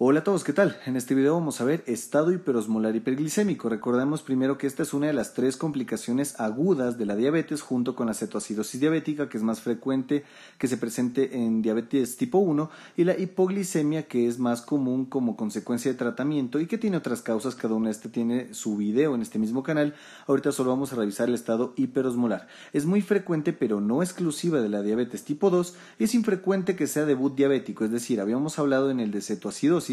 Hola a todos, ¿qué tal? En este video vamos a ver estado hiperosmolar hiperglicémico. Recordemos primero que esta es una de las tres complicaciones agudas de la diabetes junto con la cetoacidosis diabética, que es más frecuente que se presente en diabetes tipo 1, y la hipoglicemia, que es más común como consecuencia de tratamiento y que tiene otras causas. Cada una de estas tiene su video en este mismo canal. Ahorita solo vamos a revisar el estado hiperosmolar. Es muy frecuente, pero no exclusiva de la diabetes tipo 2. Es infrecuente que sea debut diabético, es decir, habíamos hablado en el de cetoacidosis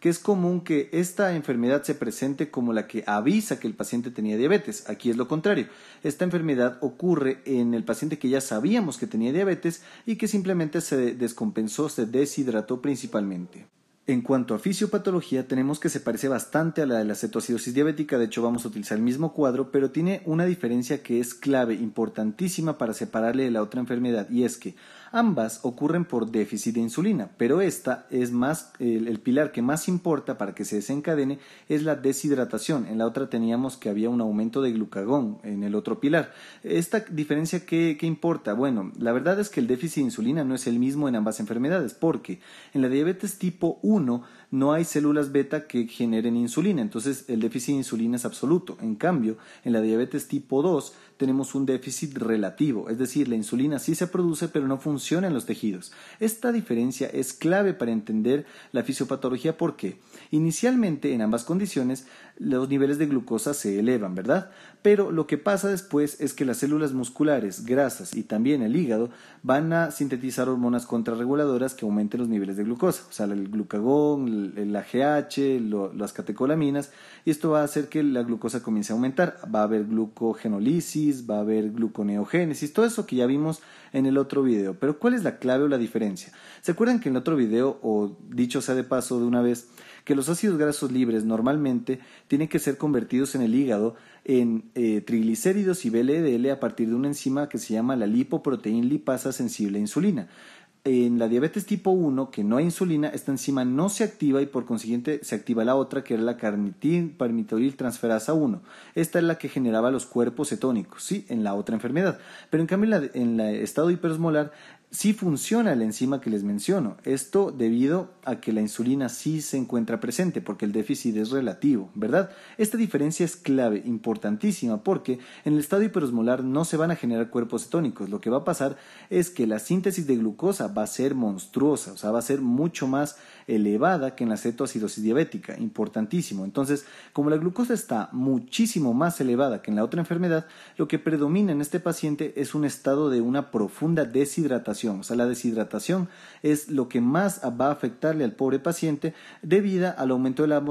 que es común que esta enfermedad se presente como la que avisa que el paciente tenía diabetes. Aquí es lo contrario. Esta enfermedad ocurre en el paciente que ya sabíamos que tenía diabetes y que simplemente se descompensó, se deshidrató principalmente. En cuanto a fisiopatología, tenemos que se parece bastante a la de la cetoacidosis diabética, de hecho vamos a utilizar el mismo cuadro, pero tiene una diferencia que es clave, importantísima para separarle de la otra enfermedad, y es que Ambas ocurren por déficit de insulina, pero esta es más el, pilar que más importa para que se desencadene es la deshidratación. En la otra teníamos que había un aumento de glucagón en el otro pilar. Esta diferencia qué, qué importa? Bueno, la verdad es que el déficit de insulina no es el mismo en ambas enfermedades, porque en la diabetes tipo 1 no hay células beta que generen insulina, entonces el déficit de insulina es absoluto. En cambio, en la diabetes tipo 2 tenemos un déficit relativo, es decir, la insulina sí se produce pero no funciona en los tejidos. Esta diferencia es clave para entender la fisiopatología porque, inicialmente, en ambas condiciones, los niveles de glucosa se elevan, ¿verdad? Pero lo que pasa después es que las células musculares, grasas y también el hígado van a sintetizar hormonas contrarreguladoras que aumenten los niveles de glucosa, o sea, el glucagón, el AGH, las catecolaminas, y esto va a hacer que la glucosa comience a aumentar. Va a haber glucogenolisis, va a haber gluconeogénesis, todo eso que ya vimos en el otro video. Pero ¿cuál es la clave o la diferencia? ¿Se acuerdan que en el otro video, o dicho sea de paso de una vez, que los ácidos grasos libres normalmente tienen que ser convertidos en el hígado en eh, triglicéridos y BLDL a partir de una enzima que se llama la lipoproteína lipasa sensible a insulina. En la diabetes tipo 1, que no hay insulina, esta enzima no se activa y por consiguiente se activa la otra, que era la palmitoil transferasa 1. Esta es la que generaba los cuerpos cetónicos, sí, en la otra enfermedad. Pero en cambio, en el estado hiperosmolar sí funciona la enzima que les menciono. Esto debido a que la insulina sí se encuentra presente, porque el déficit es relativo, ¿verdad? Esta diferencia es clave, importantísima, porque en el estado hiperosmolar no se van a generar cuerpos cetónicos. Lo que va a pasar es que la síntesis de glucosa va a ser monstruosa, o sea, va a ser mucho más elevada que en la cetoacidosis diabética, importantísimo. Entonces, como la glucosa está muchísimo más elevada que en la otra enfermedad, lo que predomina en este paciente es un estado de una profunda deshidratación o sea, la deshidratación es lo que más va a afectarle al pobre paciente debido al aumento de la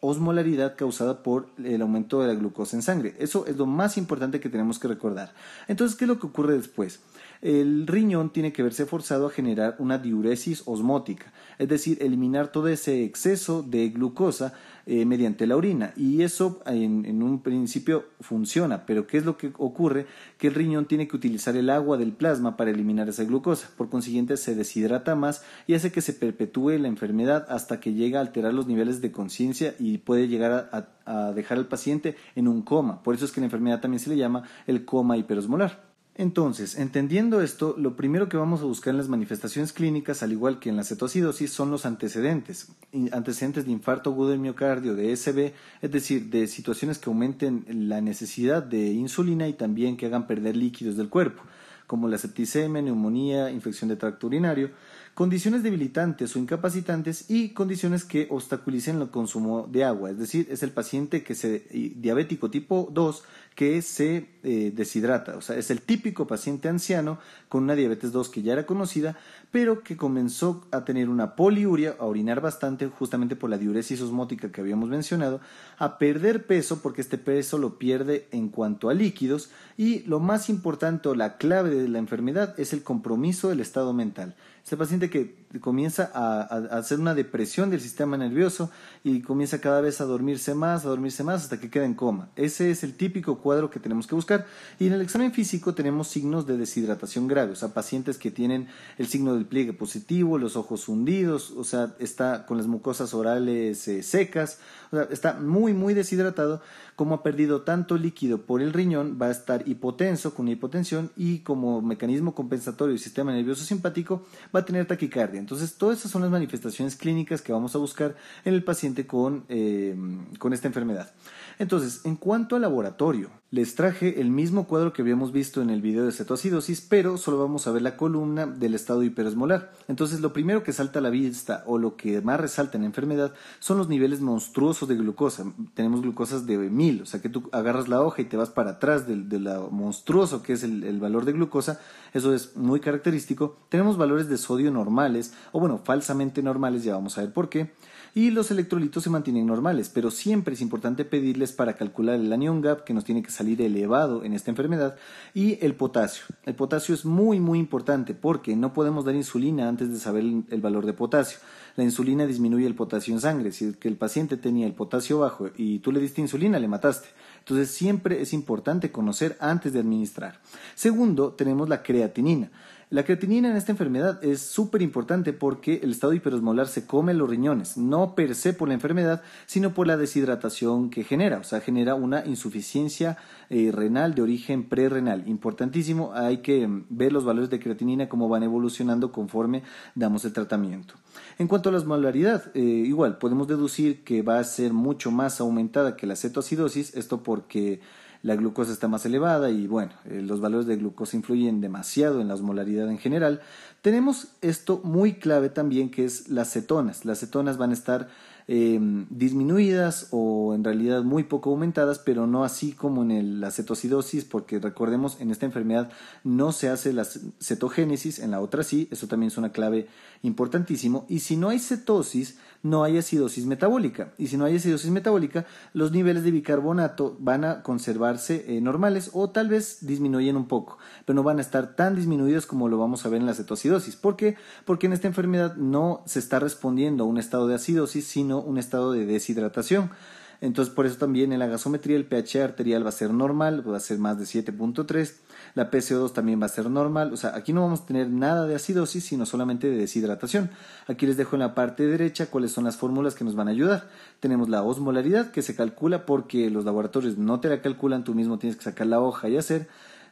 osmolaridad causada por el aumento de la glucosa en sangre. Eso es lo más importante que tenemos que recordar. Entonces, ¿qué es lo que ocurre después? El riñón tiene que verse forzado a generar una diuresis osmótica, es decir, eliminar todo ese exceso de glucosa eh, mediante la orina. Y eso en, un principio funciona, pero ¿qué es lo que ocurre? Que el riñón tiene que utilizar el agua del plasma para eliminar esa glucosa, por consiguiente se deshidrata más y hace que se perpetúe la enfermedad hasta que llega a alterar los niveles de conciencia y puede llegar a dejar al paciente en un coma. Por eso es que la enfermedad también se le llama el coma hiperosmolar. Entonces, entendiendo esto, lo primero que vamos a buscar en las manifestaciones clínicas, al igual que en la cetoacidosis, son los antecedentes. Antecedentes de infarto agudo de miocardio, de SB, es decir, de situaciones que aumenten la necesidad de insulina y también que hagan perder líquidos del cuerpo, como la septicemia, neumonía, infección de tracto urinario, condiciones debilitantes o incapacitantes y condiciones que obstaculicen el consumo de agua, es decir, es el paciente que se diabético tipo 2 que se eh, deshidrata, o sea, es el típico paciente anciano con una diabetes 2 que ya era conocida, pero que comenzó a tener una poliuria, a orinar bastante justamente por la diuresis osmótica que habíamos mencionado, a perder peso porque este peso lo pierde en cuanto a líquidos y lo más importante o la clave de la enfermedad es el compromiso del estado mental este paciente que comienza a, hacer una depresión del sistema nervioso y comienza cada vez a dormirse más, a dormirse más hasta que queda en coma. Ese es el típico cuadro que tenemos que buscar. Y en el examen físico tenemos signos de deshidratación grave, o sea, pacientes que tienen el signo del pliegue positivo, los ojos hundidos, o sea, está con las mucosas orales eh, secas, o sea, está muy, muy deshidratado. Como ha perdido tanto líquido por el riñón, va a estar hipotenso con hipotensión y como mecanismo compensatorio del sistema nervioso simpático va a tener taquicardia. Entonces, todas esas son las manifestaciones clínicas que vamos a buscar en el paciente con, eh, con esta enfermedad. Entonces, en cuanto al laboratorio, les traje el mismo cuadro que habíamos visto en el video de cetoacidosis, pero solo vamos a ver la columna del estado hiperesmolar. Entonces, lo primero que salta a la vista o lo que más resalta en la enfermedad son los niveles monstruosos de glucosa. Tenemos glucosas de 1000, o sea que tú agarras la hoja y te vas para atrás del de lo monstruoso que es el valor de glucosa. Eso es muy característico. Tenemos valores de sodio normales, o bueno, falsamente normales, ya vamos a ver por qué y los electrolitos se mantienen normales, pero siempre es importante pedirles para calcular el anión gap que nos tiene que salir elevado en esta enfermedad y el potasio. El potasio es muy muy importante porque no podemos dar insulina antes de saber el valor de potasio. La insulina disminuye el potasio en sangre, si que el paciente tenía el potasio bajo y tú le diste insulina, le mataste. Entonces siempre es importante conocer antes de administrar. Segundo, tenemos la creatinina. La creatinina en esta enfermedad es súper importante porque el estado hiperosmolar se come los riñones, no per se por la enfermedad, sino por la deshidratación que genera, o sea, genera una insuficiencia eh, renal de origen prerrenal. Importantísimo, hay que em, ver los valores de creatinina cómo van evolucionando conforme damos el tratamiento. En cuanto a la osmolaridad, eh, igual podemos deducir que va a ser mucho más aumentada que la cetoacidosis, esto porque la glucosa está más elevada y bueno, eh, los valores de glucosa influyen demasiado en la osmolaridad en general. Tenemos esto muy clave también que es las cetonas. Las cetonas van a estar em, disminuidas o en realidad muy poco aumentadas, pero no así como en la cetocidosis, porque recordemos, en esta enfermedad no se hace la cetogénesis, en la otra sí, eso también es una clave importantísimo. Y si no hay cetosis, no hay acidosis metabólica. Y si no hay acidosis metabólica, los niveles de bicarbonato van a conservarse eh, normales o tal vez disminuyen un poco, pero no van a estar tan disminuidos como lo vamos a ver en la cetoacidosis. ¿Por qué? Porque en esta enfermedad no se está respondiendo a un estado de acidosis, sino un estado de deshidratación. Entonces, por eso también en la gasometría el pH arterial va a ser normal, va a ser más de 7.3 la PCO2 también va a ser normal. O sea, aquí no vamos a tener nada de acidosis, sino solamente de deshidratación. Aquí les dejo en la parte derecha cuáles son las fórmulas que nos van a ayudar. Tenemos la osmolaridad que se calcula porque los laboratorios no te la calculan, tú mismo tienes que sacar la hoja y hacer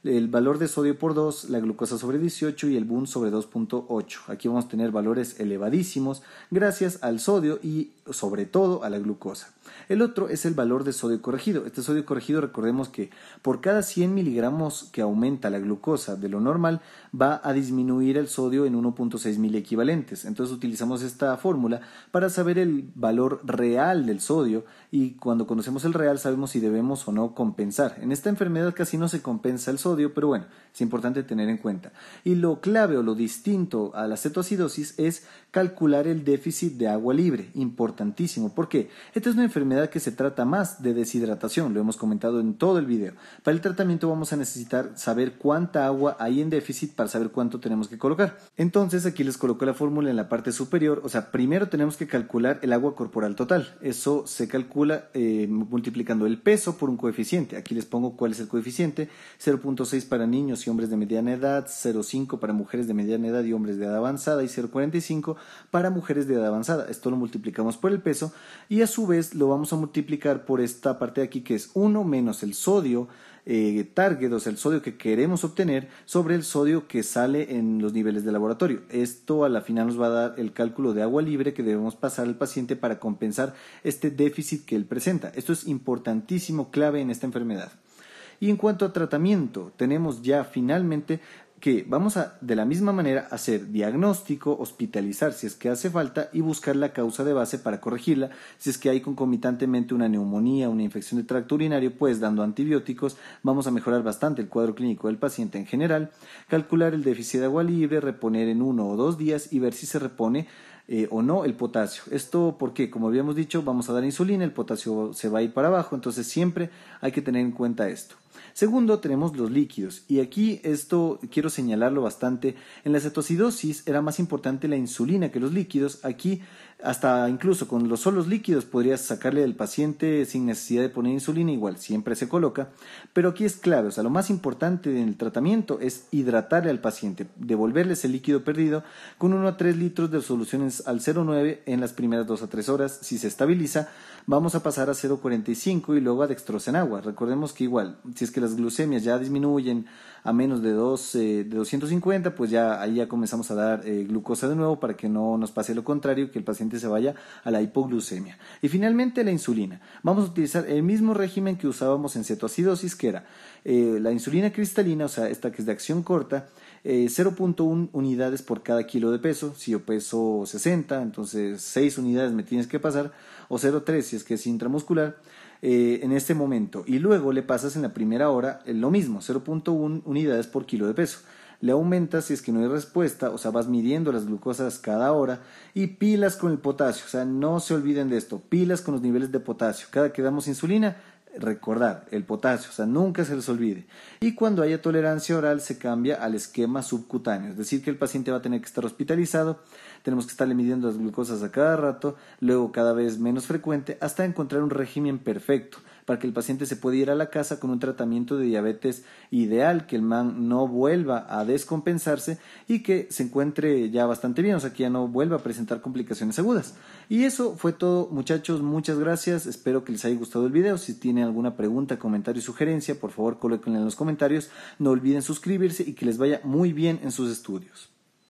el valor de sodio por 2, la glucosa sobre 18 y el boom sobre 2.8. Aquí vamos a tener valores elevadísimos gracias al sodio y sobre todo a la glucosa. El otro es el valor de sodio corregido. Este sodio corregido recordemos que por cada 100 miligramos que aumenta la glucosa de lo normal va a disminuir el sodio en 1.6 mil equivalentes. Entonces utilizamos esta fórmula para saber el valor real del sodio y cuando conocemos el real sabemos si debemos o no compensar. En esta enfermedad casi no se compensa el sodio pero bueno, es importante tener en cuenta. Y lo clave o lo distinto a la cetoacidosis es calcular el déficit de agua libre, importantísimo, porque esta es una enfermedad que se trata más de deshidratación, lo hemos comentado en todo el video. Para el tratamiento vamos a necesitar saber cuánta agua hay en déficit para saber cuánto tenemos que colocar. Entonces aquí les coloco la fórmula en la parte superior, o sea, primero tenemos que calcular el agua corporal total, eso se calcula eh, multiplicando el peso por un coeficiente, aquí les pongo cuál es el coeficiente, 0.5 0.6 para niños y hombres de mediana edad, 0.5 para mujeres de mediana edad y hombres de edad avanzada y 0.45 para mujeres de edad avanzada. Esto lo multiplicamos por el peso y a su vez lo vamos a multiplicar por esta parte de aquí que es 1 menos el sodio eh, target, o sea, el sodio que queremos obtener sobre el sodio que sale en los niveles de laboratorio. Esto a la final nos va a dar el cálculo de agua libre que debemos pasar al paciente para compensar este déficit que él presenta. Esto es importantísimo, clave en esta enfermedad. Y en cuanto a tratamiento, tenemos ya finalmente que vamos a de la misma manera hacer diagnóstico, hospitalizar si es que hace falta y buscar la causa de base para corregirla. Si es que hay concomitantemente una neumonía, una infección de tracto urinario, pues dando antibióticos vamos a mejorar bastante el cuadro clínico del paciente en general, calcular el déficit de agua libre, reponer en uno o dos días y ver si se repone eh, o no el potasio. Esto porque, como habíamos dicho, vamos a dar insulina, el potasio se va a ir para abajo, entonces siempre hay que tener en cuenta esto. Segundo, tenemos los líquidos. Y aquí esto quiero señalarlo bastante. En la cetocidosis era más importante la insulina que los líquidos. Aquí hasta incluso con los solos líquidos podrías sacarle del paciente sin necesidad de poner insulina, igual siempre se coloca, pero aquí es claro, o sea, lo más importante en el tratamiento es hidratarle al paciente, devolverle ese líquido perdido con 1 a 3 litros de soluciones al 0,9 en las primeras 2 a 3 horas, si se estabiliza, vamos a pasar a 0,45 y luego a dextrose en agua, recordemos que igual, si es que las glucemias ya disminuyen a menos de, de 250, pues ya ahí ya comenzamos a dar eh, glucosa de nuevo para que no nos pase lo contrario, que el paciente se vaya a la hipoglucemia. Y finalmente la insulina. Vamos a utilizar el mismo régimen que usábamos en cetoacidosis, que era eh, la insulina cristalina, o sea, esta que es de acción corta, 0.1 eh, unidades por cada kilo de peso. Si yo peso 60, entonces 6 unidades me tienes que pasar, o 0.3 si es que es intramuscular. Eh, en este momento y luego le pasas en la primera hora eh, lo mismo, 0.1 unidades por kilo de peso. Le aumentas si es que no hay respuesta, o sea, vas midiendo las glucosas cada hora y pilas con el potasio, o sea, no se olviden de esto, pilas con los niveles de potasio. Cada que damos insulina, recordar, el potasio, o sea, nunca se les olvide. Y cuando haya tolerancia oral se cambia al esquema subcutáneo, es decir, que el paciente va a tener que estar hospitalizado, tenemos que estarle midiendo las glucosas a cada rato, luego cada vez menos frecuente, hasta encontrar un régimen perfecto para que el paciente se pueda ir a la casa con un tratamiento de diabetes ideal, que el man no vuelva a descompensarse y que se encuentre ya bastante bien, o sea, que ya no vuelva a presentar complicaciones agudas. Y eso fue todo, muchachos, muchas gracias, espero que les haya gustado el video, si tienen alguna pregunta, comentario y sugerencia, por favor colóquenla en los comentarios, no olviden suscribirse y que les vaya muy bien en sus estudios.